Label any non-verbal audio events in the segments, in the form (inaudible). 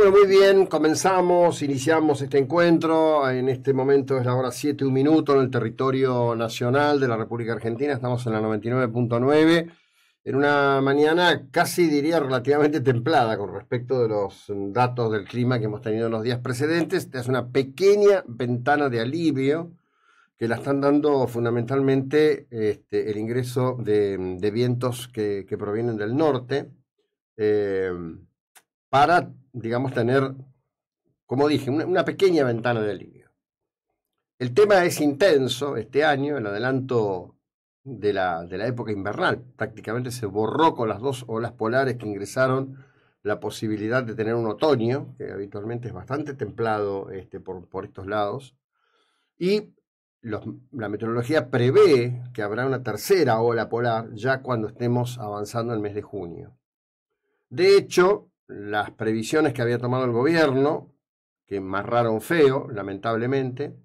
Bueno, muy bien, comenzamos, iniciamos este encuentro. En este momento es la hora 7.1 un minuto en el territorio nacional de la República Argentina. Estamos en la 99.9, en una mañana casi diría relativamente templada con respecto de los datos del clima que hemos tenido en los días precedentes. Es una pequeña ventana de alivio que la están dando fundamentalmente este, el ingreso de, vientos que, provienen del norte. Eh, para, digamos, tener, como dije, una, pequeña ventana de alivio. El tema es intenso este año, el adelanto de la, época invernal. Prácticamente se borró con las dos olas polares que ingresaron la posibilidad de tener un otoño, que habitualmente es bastante templado este, por, estos lados. Y la meteorología prevé que habrá una tercera ola polar ya cuando estemos avanzando el mes de junio. De hecho, las previsiones que había tomado el gobierno, que enmarraron feo, lamentablemente,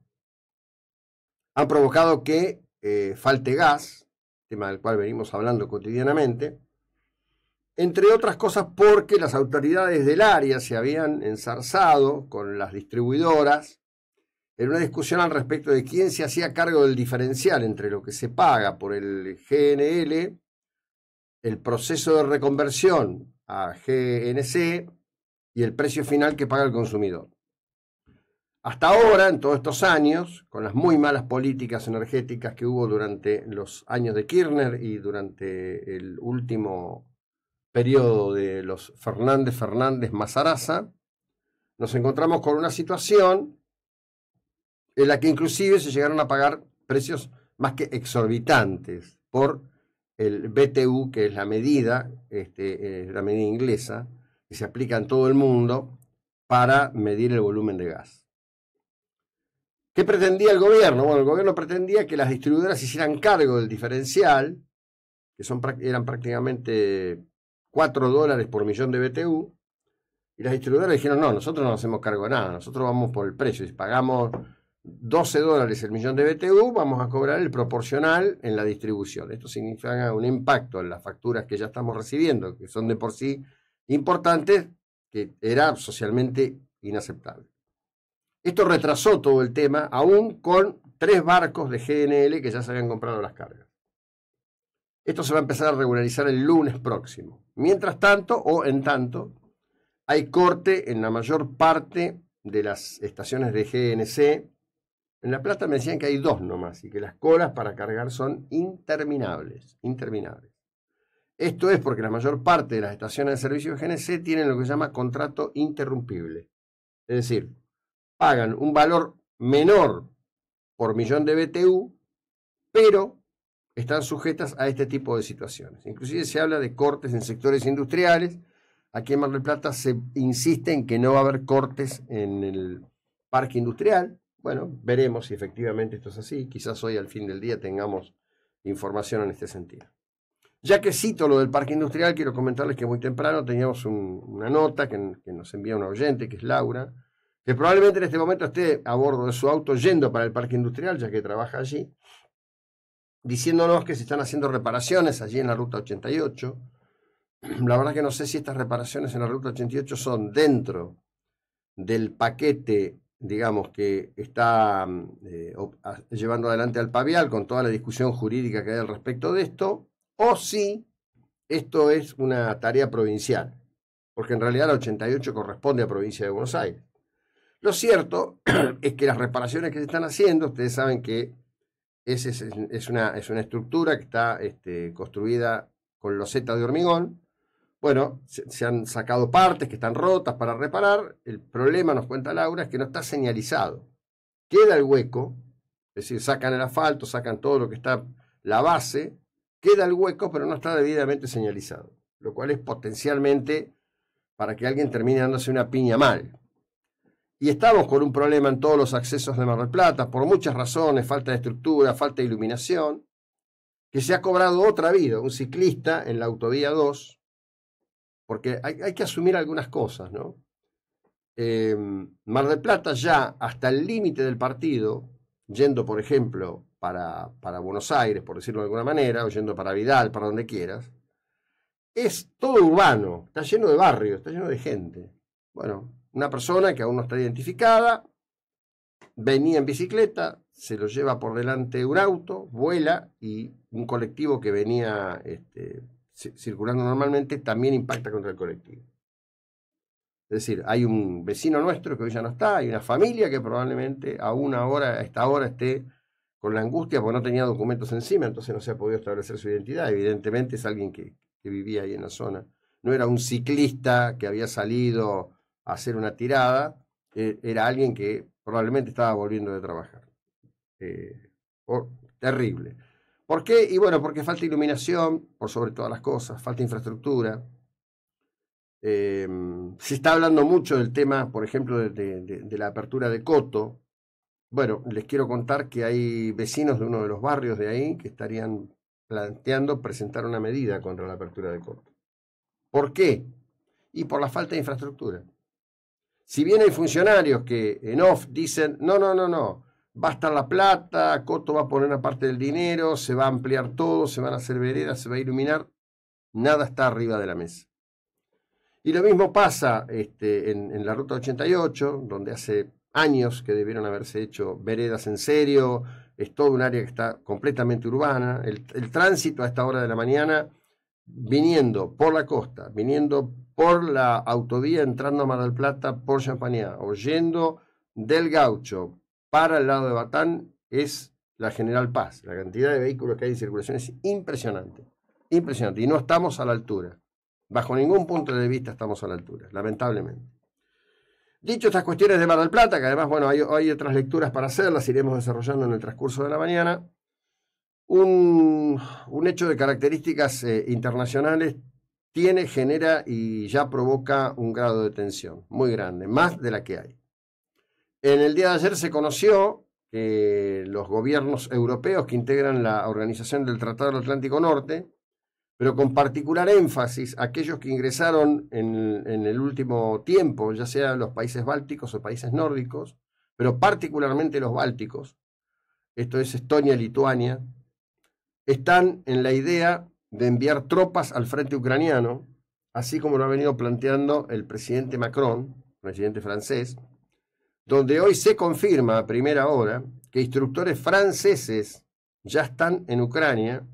han provocado que eh, falte gas, tema del cual venimos hablando cotidianamente, entre otras cosas porque las autoridades del área se habían ensarzado con las distribuidoras en una discusión al respecto de quién se hacía cargo del diferencial entre lo que se paga por el GNL, el proceso de reconversión a GNC y el precio final que paga el consumidor. Hasta ahora, en todos estos años, con las muy malas políticas energéticas que hubo durante los años de Kirchner y durante el último periodo de los Fernández Fernández Mazaraza, nos encontramos con una situación en la que inclusive se llegaron a pagar precios más que exorbitantes por el BTU, que es la medida, este, la medida inglesa, que se aplica en todo el mundo para medir el volumen de gas. ¿Qué pretendía el gobierno? Bueno, el gobierno pretendía que las distribuidoras hicieran cargo del diferencial, que son, eran prácticamente 4 dólares por millón de BTU, y las distribuidoras dijeron, no, nosotros no hacemos cargo de nada, nosotros vamos por el precio, y pagamos 12 dólares el millón de BTU, vamos a cobrar el proporcional en la distribución. Esto significa un impacto en las facturas que ya estamos recibiendo, que son de por sí importantes, que era socialmente inaceptable. Esto retrasó todo el tema, aún con tres barcos de GNL que ya se habían comprado las cargas. Esto se va a empezar a regularizar el lunes próximo. Mientras tanto, o en tanto, hay corte en la mayor parte de las estaciones de GNC en La Plata me decían que hay dos nomás y que las colas para cargar son interminables, interminables. Esto es porque la mayor parte de las estaciones de servicio de GNC tienen lo que se llama contrato interrumpible. Es decir, pagan un valor menor por millón de BTU, pero están sujetas a este tipo de situaciones. Inclusive se habla de cortes en sectores industriales. Aquí en Mar del Plata se insiste en que no va a haber cortes en el parque industrial. Bueno, veremos si efectivamente esto es así. Quizás hoy al fin del día tengamos información en este sentido. Ya que cito lo del parque industrial, quiero comentarles que muy temprano teníamos una nota que, nos envía un oyente, que es Laura, que probablemente en este momento esté a bordo de su auto yendo para el parque industrial, ya que trabaja allí, diciéndonos que se están haciendo reparaciones allí en la ruta 88. (clears throat) La verdad que no sé si estas reparaciones en la ruta 88 son dentro del paquete digamos, que está mm, eh, llevando adelante al pavial con toda la discusión jurídica que hay al respecto de esto, o si esto es una tarea provincial, porque en realidad la 88 corresponde a provincia de Buenos Aires. Lo cierto (clears throat) es que las reparaciones que se están haciendo, ustedes saben que es, es, una, es una, estructura que está este, construida con losetas de hormigón, bueno, se, han sacado partes que están rotas para reparar. El problema, nos cuenta Laura, es que no está señalizado. Queda el hueco, es decir, sacan el asfalto, sacan todo lo que está, la base, queda el hueco, pero no está debidamente señalizado, lo cual es potencialmente para que alguien termine dándose una piña mal. Y estamos con un problema en todos los accesos de Mar del Plata, por muchas razones, falta de estructura, falta de iluminación, que se ha cobrado otra vida. Un ciclista en la autovía 2 porque hay, que asumir algunas cosas, ¿no? Em, Mar del Plata ya hasta el límite del partido, yendo, por ejemplo, para, para Buenos Aires, por decirlo de alguna manera, o yendo para Vidal, para donde quieras, es todo urbano, está lleno de barrios, está lleno de gente. Bueno, una persona que aún no está identificada, venía en bicicleta, se lo lleva por delante un auto, vuela y un colectivo que venía este, circulando normalmente también impacta contra el colectivo. Es decir, hay un vecino nuestro que hoy ya no está, hay una familia que probablemente a una hora, a esta hora esté con la angustia porque no tenía documentos encima, entonces no se ha podido establecer su identidad. Evidentemente es alguien que, vivía ahí en la zona. No era un ciclista que había salido a hacer una tirada, e, era alguien que probablemente estaba volviendo de trabajar. Eh, terrible. ¿Por qué? Y bueno, porque falta iluminación, por sobre todas las cosas, falta infraestructura. Em, se está hablando mucho del tema, por ejemplo, de, de, la apertura de Coto. Bueno, les quiero contar que hay vecinos de uno de los barrios de ahí que estarían planteando presentar una medida contra la apertura de Coto. ¿Por qué? Y por la falta de infraestructura. Si bien hay funcionarios que en off dicen, no, no, no, no, va a estar la plata, Coto va a poner una parte del dinero, se va a ampliar todo, se van a hacer veredas, se va a iluminar, nada está arriba de la mesa. Y lo mismo pasa este, en, la Ruta 88, donde hace años que debieron haberse hecho veredas en serio, es todo un área que está completamente urbana, el, tránsito a esta hora de la mañana, viniendo por la costa, viniendo por la autovía, entrando a Mar del Plata, por o oyendo del gaucho, para el lado de Batán es la General Paz. La cantidad de vehículos que hay en circulación es impresionante. Impresionante. Y no estamos a la altura. Bajo ningún punto de vista estamos a la altura, lamentablemente. Dicho estas cuestiones de Mar del Plata, que además, bueno, hay, otras lecturas para hacerlas las iremos desarrollando en el transcurso de la mañana. Un, hecho de características eh, internacionales tiene, genera y ya provoca un grado de tensión muy grande, más de la que hay. En el día de ayer se conoció que los gobiernos europeos que integran la Organización del Tratado del Atlántico Norte, pero con particular énfasis aquellos que ingresaron en, el último tiempo, ya sea los países bálticos o países nórdicos, pero particularmente los bálticos, esto es Estonia, y Lituania, están en la idea de enviar tropas al frente ucraniano, así como lo ha venido planteando el presidente Macron, presidente francés, donde hoy se confirma a primera hora que instructores franceses ya están en Ucrania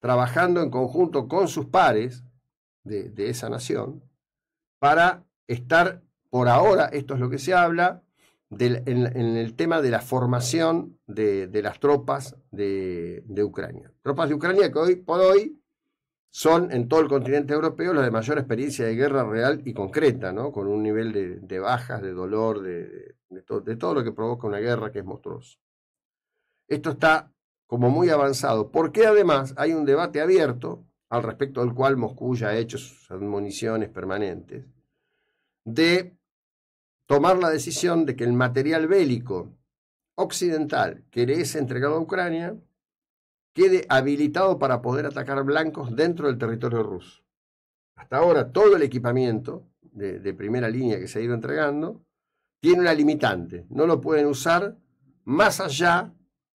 trabajando en conjunto con sus pares de, esa nación para estar, por ahora, esto es lo que se habla, en, el tema de la formación de, las tropas de, Ucrania. Tropas de Ucrania que hoy por hoy son en todo el continente europeo las de mayor experiencia de guerra real y concreta, ¿no? con un nivel de, bajas, de dolor, de, todo lo que provoca una guerra que es monstruosa. Esto está como muy avanzado, porque además hay un debate abierto al respecto del cual Moscú ya ha hecho sus admoniciones permanentes, de tomar la decisión de que el material bélico occidental que le es entregado a Ucrania quede habilitado para poder atacar blancos dentro del territorio ruso. Hasta ahora todo el equipamiento de, primera línea que se ha ido entregando tiene una limitante, no lo pueden usar más allá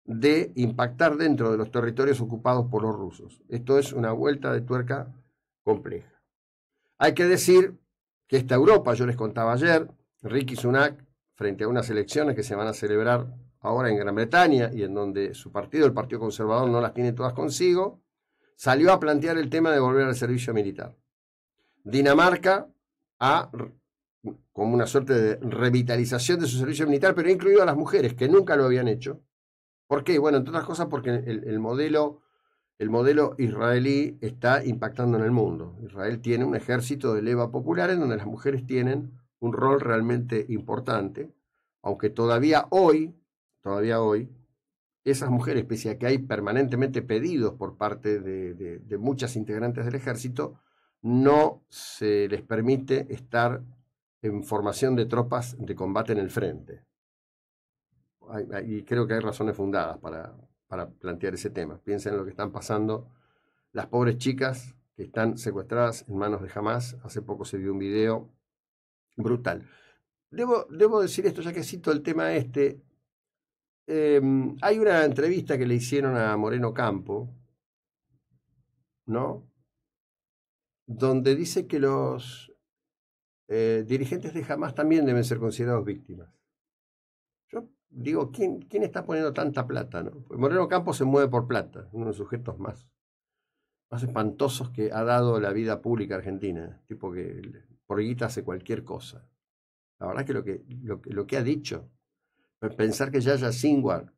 de impactar dentro de los territorios ocupados por los rusos. Esto es una vuelta de tuerca compleja. Hay que decir que esta Europa, yo les contaba ayer, Ricky Sunak, frente a unas elecciones que se van a celebrar ahora en Gran Bretaña y en donde su partido, el Partido Conservador, no las tiene todas consigo, salió a plantear el tema de volver al servicio militar. Dinamarca ha como una suerte de revitalización de su servicio militar, pero incluido a las mujeres, que nunca lo habían hecho. ¿Por qué? Bueno, entre otras cosas porque el, el modelo el modelo israelí está impactando en el mundo. Israel tiene un ejército de leva popular en donde las mujeres tienen un rol realmente importante, aunque todavía hoy todavía hoy, esas mujeres, pese a que hay permanentemente pedidos por parte de, muchas integrantes del ejército, no se les permite estar en formación de tropas de combate en el frente. Y creo que hay razones fundadas para, para plantear ese tema. Piensen en lo que están pasando las pobres chicas que están secuestradas en manos de jamás, Hace poco se vio un video brutal. Debo, debo decir esto, ya que cito el tema este, Em, hay una entrevista que le hicieron a Moreno Campo, ¿no? Donde dice que los eh, dirigentes de Jamás también deben ser considerados víctimas. Yo digo, ¿quién, quién está poniendo tanta plata? Pues Moreno Campo se mueve por plata, uno de los sujetos más, más espantosos que ha dado la vida pública argentina, tipo que por guita hace cualquier cosa. La verdad que lo que, lo que ha dicho Pensar que Yaya Singwar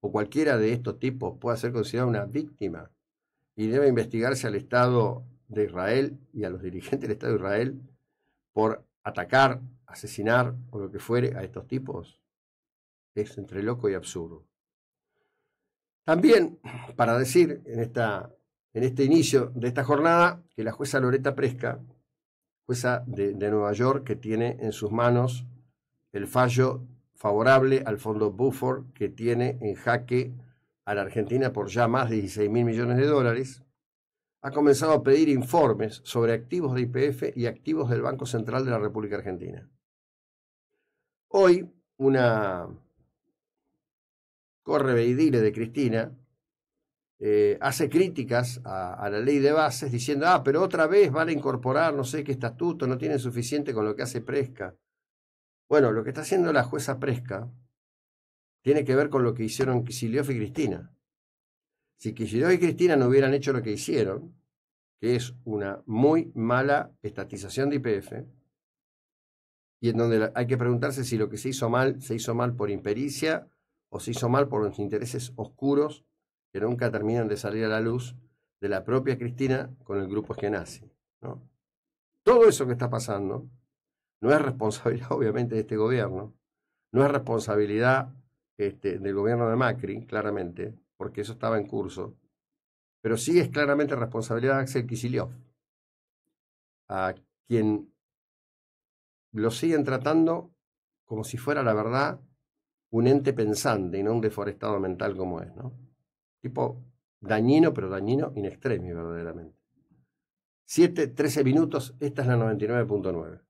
o cualquiera de estos tipos pueda ser considerada una víctima y debe investigarse al Estado de Israel y a los dirigentes del Estado de Israel por atacar, asesinar o lo que fuere a estos tipos es entre loco y absurdo. También, para decir en, esta, en este inicio de esta jornada, que la jueza Loreta Presca, jueza de Nueva York, que tiene en sus manos el fallo favorable al fondo Buford que tiene en jaque a la Argentina por ya más de 16 mil millones de dólares, ha comenzado a pedir informes sobre activos de IPF y activos del Banco Central de la República Argentina. Hoy, una correveidile de Cristina eh, hace críticas a, a, la ley de bases diciendo, ah, pero otra vez van a incorporar no sé qué estatuto, no tiene suficiente con lo que hace Presca. Bueno, lo que está haciendo la jueza Presca tiene que ver con lo que hicieron Kicillof y Cristina. Si Kicillof y Cristina no hubieran hecho lo que hicieron, que es una muy mala estatización de IPF, y en donde hay que preguntarse si lo que se hizo mal se hizo mal por impericia o se hizo mal por los intereses oscuros que nunca terminan de salir a la luz de la propia Cristina con el grupo esquenazi. ¿no? Todo eso que está pasando no es responsabilidad, (laughs) obviamente, de este gobierno, no es responsabilidad este, del gobierno de Macri, claramente, porque eso estaba en curso, pero sí es claramente responsabilidad de Axel Kicillof, a quien lo siguen tratando como si fuera la verdad un ente pensante y no un deforestado mental como es, ¿no? Tipo dañino, pero dañino in extremis verdaderamente. 7, 13 minutos, esta es la 99.9.